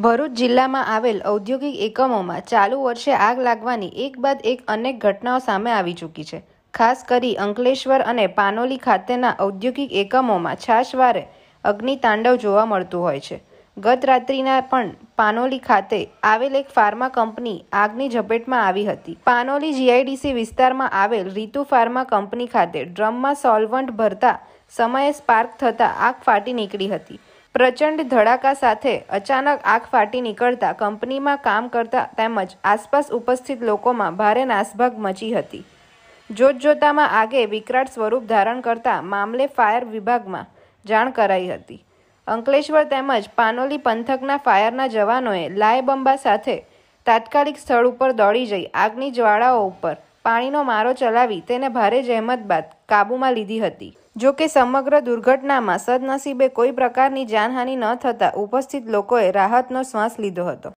ભરૂચ જિલ્લામાં આવેલ ઔદ્યોગિક એકમોમાં ચાલુ વર્ષે આગ લાગવાની એક બાદ એક અનેક ઘટનાઓ સામે આવી ચૂકી છે ખાસ કરી અંકલેશ્વર અને પાનોલી ખાતેના ઔદ્યોગિક એકમોમાં છાશવારે અગ્નિતાંડવ જોવા મળતું હોય છે ગત રાત્રિના પણ પાનોલી ખાતે આવેલ એક ફાર્મા કંપની આગની ઝપેટમાં આવી હતી પાનોલી જીઆઈડીસી વિસ્તારમાં આવેલ રીતુ ફાર્મા કંપની ખાતે ડ્રમમાં સોલ્વન્ટ ભરતા સમયે સ્પાર્ક થતાં આગ ફાટી નીકળી હતી પ્રચંડ ધડાકા સાથે અચાનક આગ ફાટી નીકળતા કંપનીમાં કામ કરતા તેમજ આસપાસ ઉપસ્થિત લોકોમાં ભારે નાસભાગ મચી હતી જોતજોતામાં આગે વિકરાળ સ્વરૂપ ધારણ કરતા મામલે ફાયર વિભાગમાં જાણ કરાઈ હતી અંકલેશ્વર તેમજ પાનોલી પંથકના ફાયરના જવાનોએ લાયબંબા સાથે તાત્કાલિક સ્થળ ઉપર દોડી જઈ આગની જ્વાળાઓ ઉપર પાણીનો મારો ચલાવી તેને ભારે જહેમત બાદ કાબૂમાં લીધી હતી જો કે સમગ્ર દુર્ઘટનામાં સદનસીબે કોઈ પ્રકારની જાનહાનિ ન થતાં ઉપસ્થિત લોકોએ રાહતનો શ્વાસ લીધો હતો